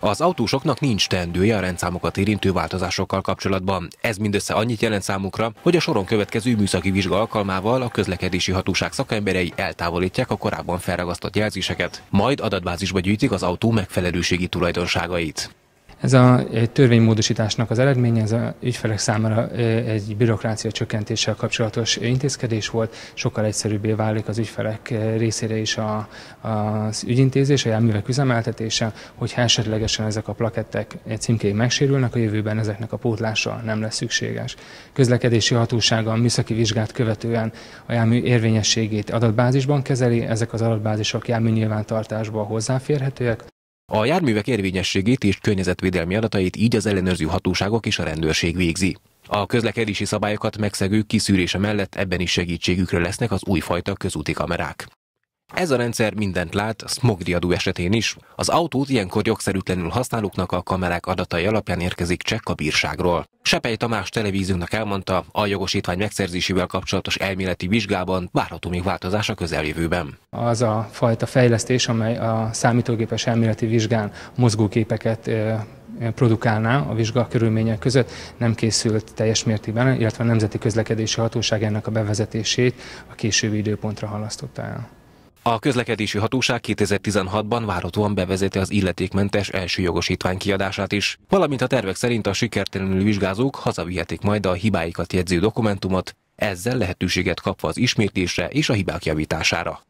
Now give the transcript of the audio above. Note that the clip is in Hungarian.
Az autósoknak nincs teendője a rendszámokat érintő változásokkal kapcsolatban. Ez mindössze annyit jelent számukra, hogy a soron következő műszaki vizsga alkalmával a közlekedési hatóság szakemberei eltávolítják a korábban felragasztott jelzéseket, majd adatbázisba gyűjtik az autó megfelelőségi tulajdonságait. Ez a törvénymódosításnak az eredménye, ez a ügyfelek számára egy bürokrácia csökkentéssel kapcsolatos intézkedés volt, sokkal egyszerűbbé válik az ügyfelek részére is a, az ügyintézés, a járművek üzemeltetése, hogyha esetlegesen ezek a plakettek címkéig megsérülnek, a jövőben ezeknek a pótlása nem lesz szükséges. Közlekedési hatósága a műszaki vizsgát követően a jármű érvényességét adatbázisban kezeli, ezek az adatbázisok jármű nyilvántartásban hozzáférhetőek. A járművek érvényességét és környezetvédelmi adatait így az ellenőrző hatóságok és a rendőrség végzi. A közlekedési szabályokat megszegők kiszűrése mellett ebben is segítségükre lesznek az újfajta közúti kamerák. Ez a rendszer mindent lát, smogriadó esetén is. Az autót ilyenkor jogszerűtlenül használóknak a kamerák adatai alapján érkezik csekk a bírságról. Sepej Tamás televíziónak elmondta, a jogosítvány megszerzésével kapcsolatos elméleti vizsgában várható még változás a közeljövőben. Az a fajta fejlesztés, amely a számítógépes elméleti vizsgán mozgóképeket produkálná a vizsga körülmények között, nem készült teljes mértékben, illetve a Nemzeti Közlekedési Hatóság ennek a bevezetését a későbbi időpontra halasztotta el. A közlekedési hatóság 2016-ban várhatóan bevezeti az illetékmentes első jogosítvány kiadását is, valamint a tervek szerint a sikertelenül vizsgázók hazavihetik majd a hibáikat jegyző dokumentumot, ezzel lehetőséget kapva az ismétlésre és a hibák javítására.